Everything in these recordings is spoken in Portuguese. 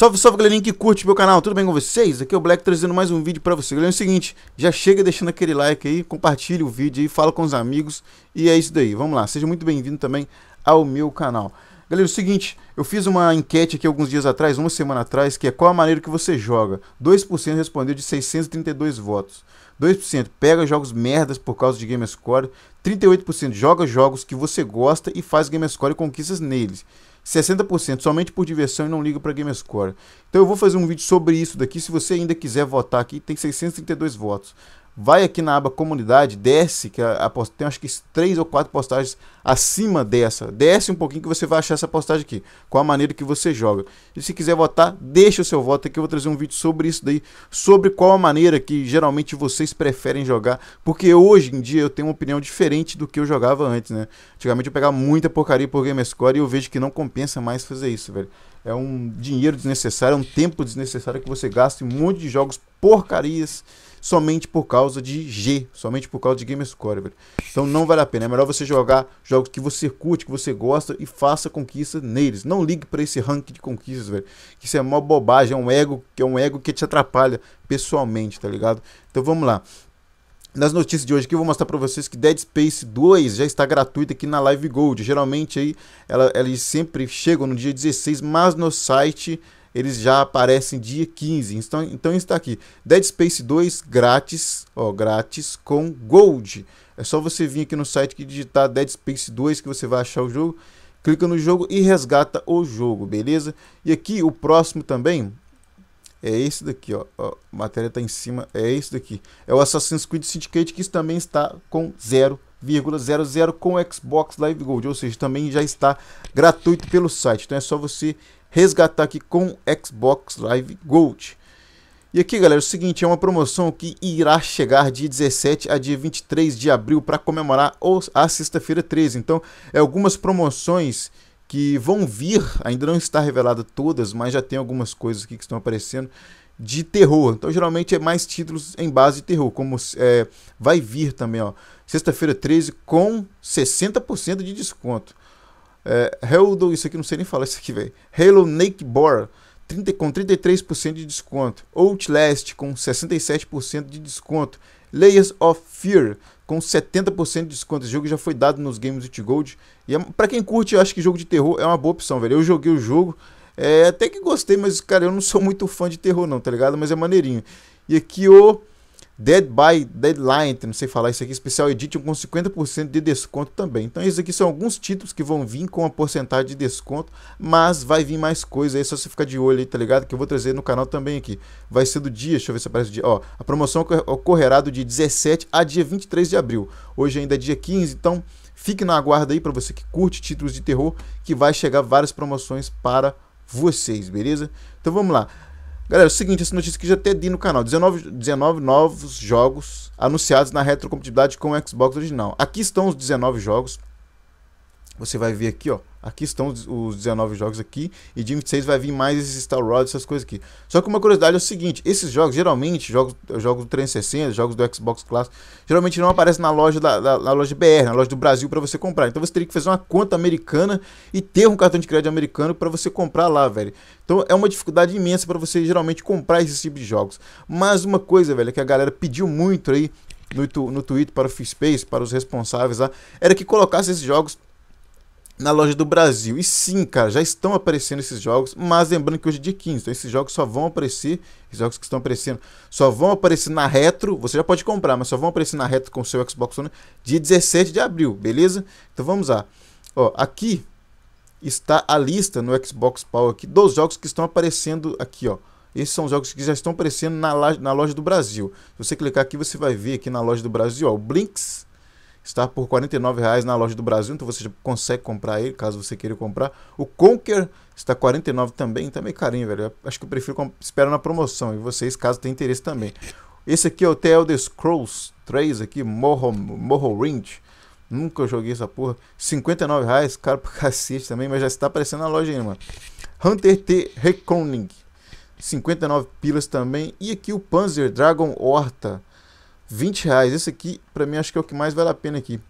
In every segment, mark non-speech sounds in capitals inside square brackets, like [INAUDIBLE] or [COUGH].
Salve, salve galerinha que curte meu canal, tudo bem com vocês? Aqui é o Black trazendo mais um vídeo pra você. Galera, é o seguinte, já chega deixando aquele like aí, compartilha o vídeo aí, fala com os amigos e é isso daí. Vamos lá, seja muito bem-vindo também ao meu canal. Galera, é o seguinte, eu fiz uma enquete aqui alguns dias atrás, uma semana atrás, que é qual a maneira que você joga. 2% respondeu de 632 votos. 2% pega jogos merdas por causa de GameScore. 38% joga jogos que você gosta e faz GameScore e conquistas neles. 60% somente por diversão e não liga para GameScore. Então eu vou fazer um vídeo sobre isso daqui. Se você ainda quiser votar aqui, tem 632 votos vai aqui na aba comunidade, desce, que a, a tem acho que três ou quatro postagens acima dessa. Desce um pouquinho que você vai achar essa postagem aqui, com a maneira que você joga. E se quiser votar, deixa o seu voto aqui, eu vou trazer um vídeo sobre isso daí, sobre qual a maneira que geralmente vocês preferem jogar, porque hoje em dia eu tenho uma opinião diferente do que eu jogava antes, né? Antigamente eu pegava muita porcaria por GameScore e eu vejo que não compensa mais fazer isso, velho é um dinheiro desnecessário, é um tempo desnecessário que você gasta em um monte de jogos porcarias somente por causa de G, somente por causa de Gamerscore, velho. Então não vale a pena, é melhor você jogar jogos que você curte, que você gosta e faça conquista neles. Não ligue para esse ranking de conquistas, velho. isso é uma bobagem, é um ego, que é um ego que te atrapalha pessoalmente, tá ligado? Então vamos lá nas notícias de hoje que eu vou mostrar para vocês que Dead Space 2 já está gratuita aqui na Live Gold. Geralmente aí ela, eles sempre chegam no dia 16, mas no site eles já aparecem dia 15. Então, então está aqui. Dead Space 2 grátis, ó, grátis com Gold. É só você vir aqui no site que digitar Dead Space 2 que você vai achar o jogo. Clica no jogo e resgata o jogo, beleza? E aqui o próximo também é esse daqui, ó. a matéria está em cima, é esse daqui. É o Assassin's Creed Syndicate que também está com 0,00 com o Xbox Live Gold, ou seja, também já está gratuito pelo site. Então é só você resgatar aqui com Xbox Live Gold. E aqui, galera, é o seguinte, é uma promoção que irá chegar de 17 a dia 23 de abril para comemorar a sexta-feira 13. Então, é algumas promoções que vão vir, ainda não está revelada todas, mas já tem algumas coisas aqui que estão aparecendo de terror. Então geralmente é mais títulos em base de terror, como é, vai vir também, ó. Sexta-feira 13 com 60% de desconto. É, Halo, isso aqui não sei nem falar isso aqui, velho. Halo Naked Bar 30, com 33% de desconto. Outlast com 67% de desconto. Layers of Fear com 70% de desconto. Esse jogo já foi dado nos games It Gold. E é, para quem curte, eu acho que jogo de terror é uma boa opção, velho. Eu joguei o jogo, é, até que gostei, mas, cara, eu não sou muito fã de terror, não, tá ligado? Mas é maneirinho. E aqui o Dead by Deadline, não sei falar isso aqui, Special Edition com 50% de desconto também. Então esses aqui são alguns títulos que vão vir com uma porcentagem de desconto, mas vai vir mais coisa aí, é só você ficar de olho aí, tá ligado? Que eu vou trazer no canal também aqui. Vai ser do dia, deixa eu ver se aparece o dia, ó, a promoção ocorrerá do dia 17 a dia 23 de abril. Hoje ainda é dia 15, então fique na aguarda aí para você que curte títulos de terror, que vai chegar várias promoções para vocês, beleza? Então vamos lá. Galera, é o seguinte, essa notícia que já até di no canal. 19, 19 novos jogos anunciados na retrocompatibilidade com o Xbox original. Aqui estão os 19 jogos. Você vai ver aqui, ó. Aqui estão os, 19 jogos aqui. E dia 26 vai vir mais esses Star Wars, essas coisas aqui. Só que uma curiosidade é o seguinte: esses jogos, geralmente, jogos, jogos do 360, jogos do Xbox Classic, geralmente não aparecem na loja da, da na loja BR, na loja do Brasil para você comprar. Então você teria que fazer uma conta americana e ter um cartão de crédito americano para você comprar lá, velho. Então é uma dificuldade imensa para você geralmente comprar esse tipo de jogos. Mas uma coisa, velho, que a galera pediu muito aí no, no Twitter para o Fispace, para os responsáveis lá, era que colocasse esses jogos na loja do Brasil. E sim, cara, já estão aparecendo esses jogos, mas lembrando que hoje é dia 15, então esses jogos só vão aparecer, esses jogos que estão aparecendo, só vão aparecer na retro, você já pode comprar, mas só vão aparecer na retro com o seu Xbox One dia 17 de abril, beleza? Então vamos lá. Ó, aqui está a lista no Xbox Power aqui dos jogos que estão aparecendo aqui, ó. Esses são jogos que já estão aparecendo na, na loja do Brasil. Se você clicar aqui, você vai ver aqui na loja do Brasil, ó, o Blinks, Está por R$ 49,00 na loja do Brasil, então você consegue comprar ele, caso você queira comprar. O Conquer está 49 também, também tá meio carinho, velho. Eu acho que eu prefiro esperar na promoção. E vocês, caso tenham interesse também. Esse aqui é o The Elder Scrolls 3 aqui, Morro, Morro Ringe. Nunca joguei essa porra. 59 reais, caro pra [LAUGHS] cacete também, mas já está aparecendo na loja ainda, mano. Hunter T Reconing. 59 pilas também. E aqui o Panzer Dragon Horta. 20 reais. Esse aqui, pra mim, acho que é o que mais vale a pena aqui.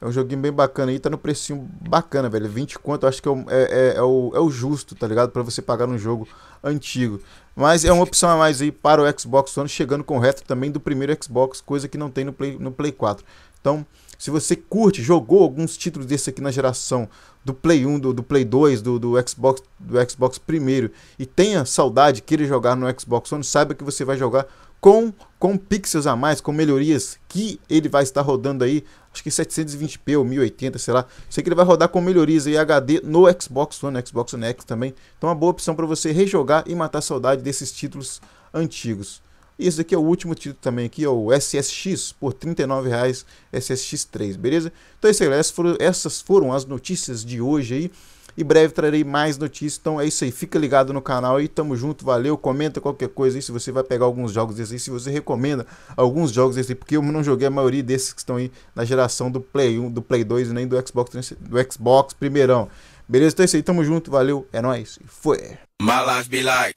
É um joguinho bem bacana aí, tá no precinho bacana, velho. 20 quanto, acho que é o, é, é, é, o, é o justo, tá ligado? Pra você pagar num jogo antigo. Mas é uma opção a mais aí para o Xbox One, chegando com o também do primeiro Xbox, coisa que não tem no Play, no Play 4. Então, se você curte, jogou alguns títulos desse aqui na geração do Play 1, do, do Play 2, do, do Xbox do Xbox primeiro, e tenha saudade, queira jogar no Xbox One, saiba que você vai jogar com com pixels a mais, com melhorias que ele vai estar rodando aí, acho que 720p ou 1080, sei lá. Sei que ele vai rodar com melhorias aí HD no Xbox One, no Xbox One X também. Então é uma boa opção para você rejogar e matar saudade desses títulos antigos. E esse aqui é o último título também aqui, é o SSX, por R$39,00, SSX3, beleza? Então é isso aí, Essas foram, essas foram as notícias de hoje aí. E breve trarei mais notícias. Então é isso aí. Fica ligado no canal e tamo junto. Valeu. Comenta qualquer coisa aí se você vai pegar alguns jogos desses aí. Se você recomenda alguns jogos desses aí. Porque eu não joguei a maioria desses que estão aí na geração do Play 1, do Play 2 e nem do Xbox, do Xbox primeirão. Beleza? Então é isso aí. Tamo junto. Valeu. É nóis. E foi. My life be like.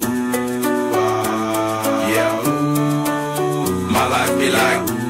Yeah. My life be like.